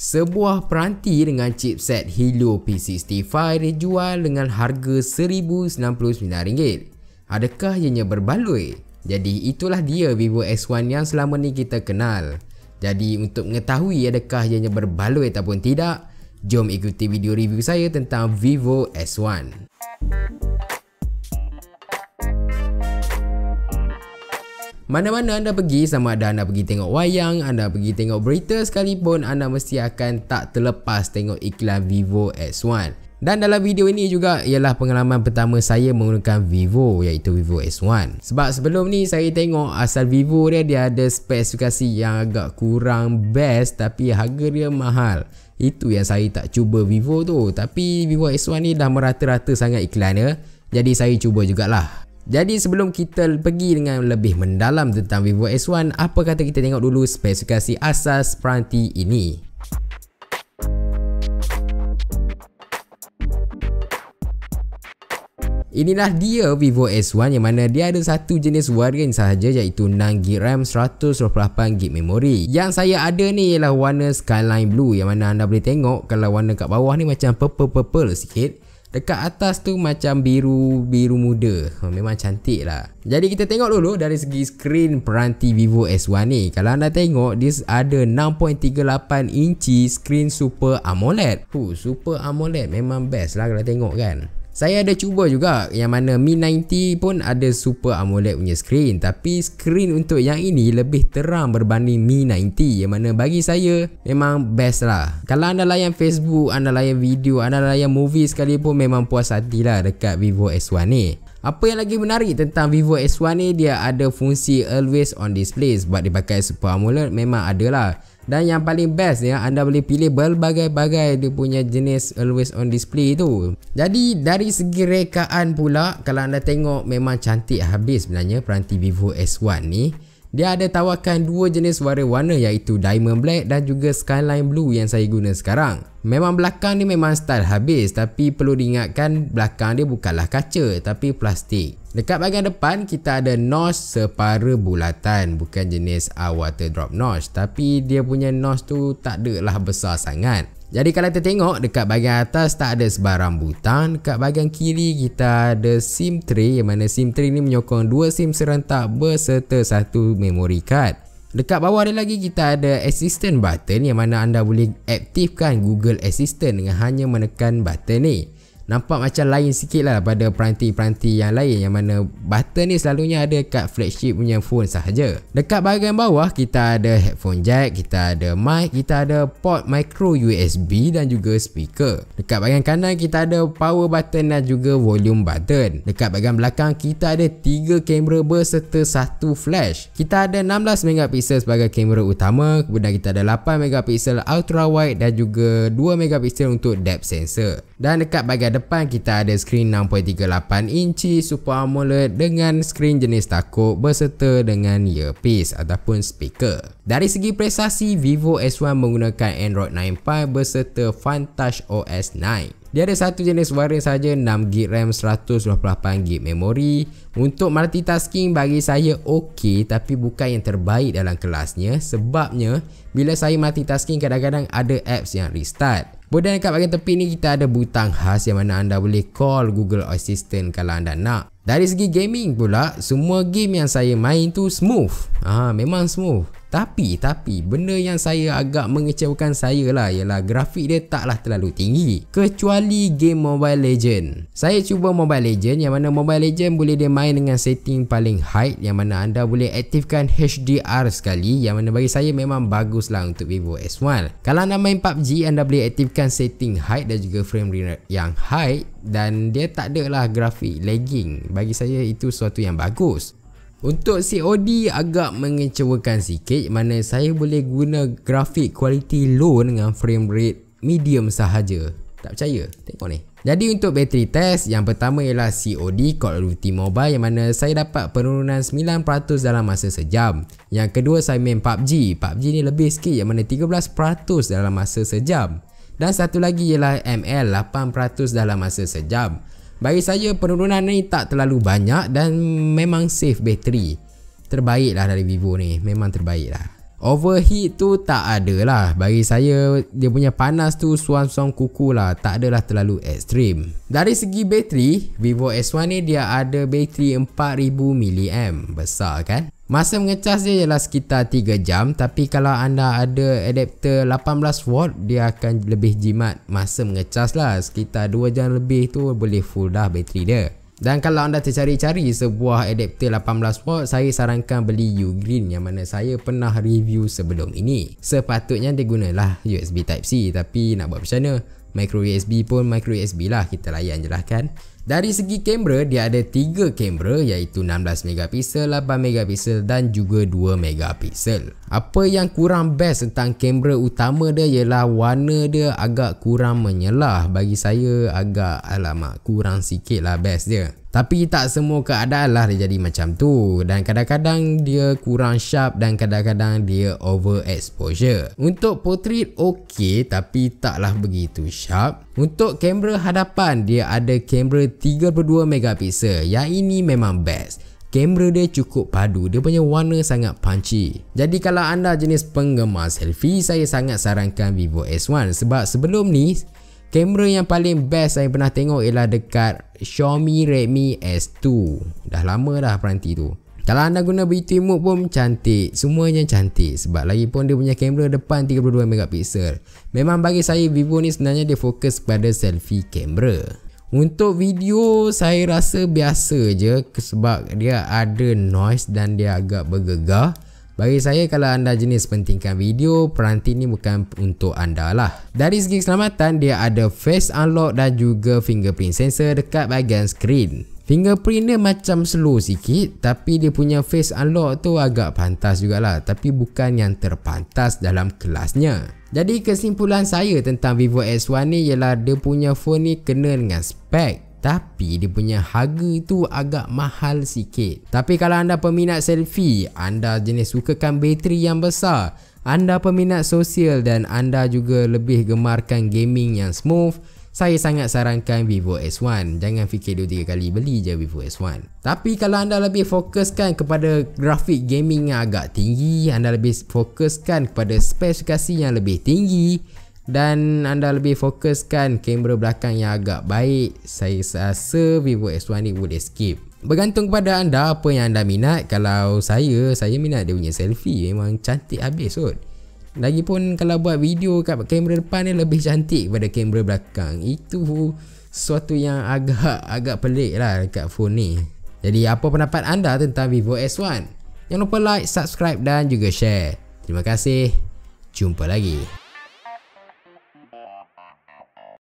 Sebuah peranti dengan chipset Helio P65 dijual dengan harga RM1,099. Adakah ianya berbaloi? Jadi itulah dia Vivo S1 yang selama ni kita kenal. Jadi untuk mengetahui adakah ianya berbaloi ataupun tidak, jom ikuti video review saya tentang Vivo S1. Mana-mana anda pergi sama ada anda pergi tengok wayang, anda pergi tengok berita sekalipun anda mesti akan tak terlepas tengok iklan Vivo X1. Dan dalam video ini juga ialah pengalaman pertama saya menggunakan Vivo iaitu Vivo X1. Sebab sebelum ni saya tengok asal Vivo dia dia ada spesifikasi yang agak kurang best tapi harga dia mahal. Itu yang saya tak cuba Vivo tu tapi Vivo X1 ni dah merata-rata sangat iklan dia. Jadi saya cuba jugalah. Jadi sebelum kita pergi dengan lebih mendalam tentang Vivo S1, apa kata kita tengok dulu spesifikasi asas peranti ini. Inilah dia Vivo S1 yang mana dia ada satu jenis warian sahaja iaitu 6GB RAM 128GB memori Yang saya ada ni ialah warna Skyline Blue yang mana anda boleh tengok kalau warna kat bawah ni macam purple-purple sikit Dekat atas tu macam biru-biru muda ha, Memang cantik lah Jadi kita tengok dulu dari segi skrin peranti Vivo S1 ni Kalau anda tengok dia ada 6.38 inci skrin Super AMOLED Huh, Super AMOLED memang best lah kalau tengok kan saya ada cuba juga yang mana Mi 90 pun ada Super AMOLED punya screen tapi screen untuk yang ini lebih terang berbanding Mi 90 yang mana bagi saya memang best lah. Kalau anda layan Facebook, anda layan video, anda layan movie sekali pun memang puas hati lah dekat Vivo S1 ni. Apa yang lagi menarik tentang Vivo S1 ni dia ada fungsi always on display sebab dia pakai Super AMOLED memang ada lah dan yang paling best ya anda boleh pilih berbagai-bagai dia punya jenis always on display tu jadi dari segi rekaan pula kalau anda tengok memang cantik habis sebenarnya peranti Vivo S1 ni dia ada tawarkan dua jenis warna-warna iaitu Diamond Black dan juga Skyline Blue yang saya guna sekarang. Memang belakang ni memang style habis tapi perlu diingatkan belakang dia bukanlah kaca tapi plastik. Dekat bahagian depan kita ada nose separa bulatan bukan jenis uh, water drop nose tapi dia punya nose tu tak adalah besar sangat. Jadi kalau kita tengok dekat bahagian atas tak ada sebarang butang Dekat bahagian kiri kita ada SIM tray Yang mana SIM tray ni menyokong dua SIM serentak berserta satu memory card Dekat bawah ni lagi kita ada assistant button Yang mana anda boleh aktifkan Google Assistant dengan hanya menekan button ni Nampak macam lain sikit lah pada peranti-peranti yang lain yang mana button ni selalunya ada kat flagship punya phone sahaja. Dekat bahagian bawah kita ada headphone jack, kita ada mic, kita ada port micro USB dan juga speaker. Dekat bahagian kanan kita ada power button dan juga volume button. Dekat bahagian belakang kita ada 3 kamera berserta satu flash. Kita ada 16MP sebagai kamera utama, kemudian kita ada 8MP ultra wide dan juga 2MP untuk depth sensor. Dan dekat bahagian depan kita ada skrin 6.38 inci Super AMOLED dengan skrin jenis takut berserta dengan earpiece ataupun speaker. Dari segi prestasi, Vivo S1 menggunakan Android 9 Pie berserta Funtouch OS 9. Dia ada satu jenis wiring saja 6GB RAM 128GB memori Untuk multitasking bagi saya okey tapi bukan yang terbaik dalam kelasnya Sebabnya bila saya multitasking kadang-kadang ada apps yang restart Kemudian dekat bahagian tepi ni kita ada butang khas yang mana anda boleh call Google Assistant kalau anda nak. Dari segi gaming pula, semua game yang saya main tu smooth. Ah, memang smooth. Tapi tapi benda yang saya agak mengecewakan saya lah ialah grafik dia taklah terlalu tinggi kecuali game Mobile Legend. Saya cuba Mobile Legend yang mana Mobile Legend boleh dia main dengan setting paling high yang mana anda boleh aktifkan HDR sekali yang mana bagi saya memang bagus lah untuk Vivo S1. Kalau anda main PUBG anda boleh aktifkan setting high dan juga frame rate yang high dan dia tak ada lah grafik lagging. Bagi saya itu suatu yang bagus. Untuk COD agak mengecewakan sikit mana saya boleh guna grafik kualiti low dengan frame rate medium sahaja. Tak percaya? Tengok ni. Jadi untuk bateri test, yang pertama ialah COD Call of Duty Mobile yang mana saya dapat penurunan 9% dalam masa sejam. Yang kedua saya main PUBG. PUBG ni lebih sikit yang mana 13% dalam masa sejam. Dan satu lagi ialah ML 8% dalam masa sejam. Bagi saya penurunan ni tak terlalu banyak dan memang safe bateri. Terbaik lah dari Vivo ni. Memang terbaik lah. Overheat tu tak ada lah. Bagi saya dia punya panas tu suam-suam kuku lah. Tak adalah terlalu ekstrim. Dari segi bateri, Vivo S1 ni dia ada bateri 4000 mAh. Besar kan? Masa mengecas dia ialah sekitar 3 jam tapi kalau anda ada adapter 18 volt dia akan lebih jimat masa mengecas lah sekitar 2 jam lebih tu boleh full dah bateri dia. Dan kalau anda tercari-cari sebuah adapter 18V, saya sarankan beli Ugreen yang mana saya pernah review sebelum ini. Sepatutnya digunalah USB Type-C tapi nak buat macam mana? Micro USB pun micro USB lah kita layan je lah kan. Dari segi kamera, dia ada 3 kamera iaitu 16 megapiksel, 8 megapiksel dan juga 2 megapiksel. Apa yang kurang best tentang kamera utama dia ialah warna dia agak kurang menyelah. Bagi saya agak alamak kurang sikit lah best dia. Tapi tak semua keadaan lah dia jadi macam tu Dan kadang-kadang dia kurang sharp dan kadang-kadang dia over exposure Untuk portrait ok tapi taklah begitu sharp Untuk kamera hadapan dia ada kamera 3.2 megapiksel yang ini memang best kamera dia cukup padu dia punya warna sangat punchy jadi kalau anda jenis penggemar selfie saya sangat sarankan Vivo S1 sebab sebelum ni kamera yang paling best saya pernah tengok ialah dekat Xiaomi Redmi S2 dah lama dah peranti tu kalau anda guna beauty mode pun cantik semuanya cantik sebab lagi pun dia punya kamera depan 32 megapiksel memang bagi saya Vivo ni sebenarnya dia fokus pada selfie kamera untuk video saya rasa biasa je sebab dia ada noise dan dia agak bergegar. Bagi saya kalau anda jenis pentingkan video, peranti ni bukan untuk anda lah. Dari segi keselamatan, dia ada face unlock dan juga fingerprint sensor dekat bahagian screen. Fingerprint dia macam slow sikit Tapi dia punya face unlock tu agak pantas jugalah Tapi bukan yang terpantas dalam kelasnya Jadi kesimpulan saya tentang Vivo S1 ni Ialah dia punya phone ni kena dengan spek tapi dia punya harga tu agak mahal sikit Tapi kalau anda peminat selfie Anda jenis sukakan bateri yang besar anda peminat sosial dan anda juga lebih gemarkan gaming yang smooth, saya sangat sarankan Vivo S1. Jangan fikir 2-3 kali beli je Vivo S1. Tapi kalau anda lebih fokuskan kepada grafik gaming yang agak tinggi, anda lebih fokuskan kepada spesifikasi yang lebih tinggi, dan anda lebih fokuskan kamera belakang yang agak baik, saya rasa Vivo S1 ni boleh skip. Bergantung kepada anda apa yang anda minat. Kalau saya, saya minat dia punya selfie. Memang cantik habis kot. Lagipun kalau buat video kat kamera depan ni lebih cantik daripada kamera belakang. Itu suatu yang agak agak pelik lah dekat phone ni. Jadi apa pendapat anda tentang Vivo S1? Jangan lupa like, subscribe dan juga share. Terima kasih. Jumpa lagi.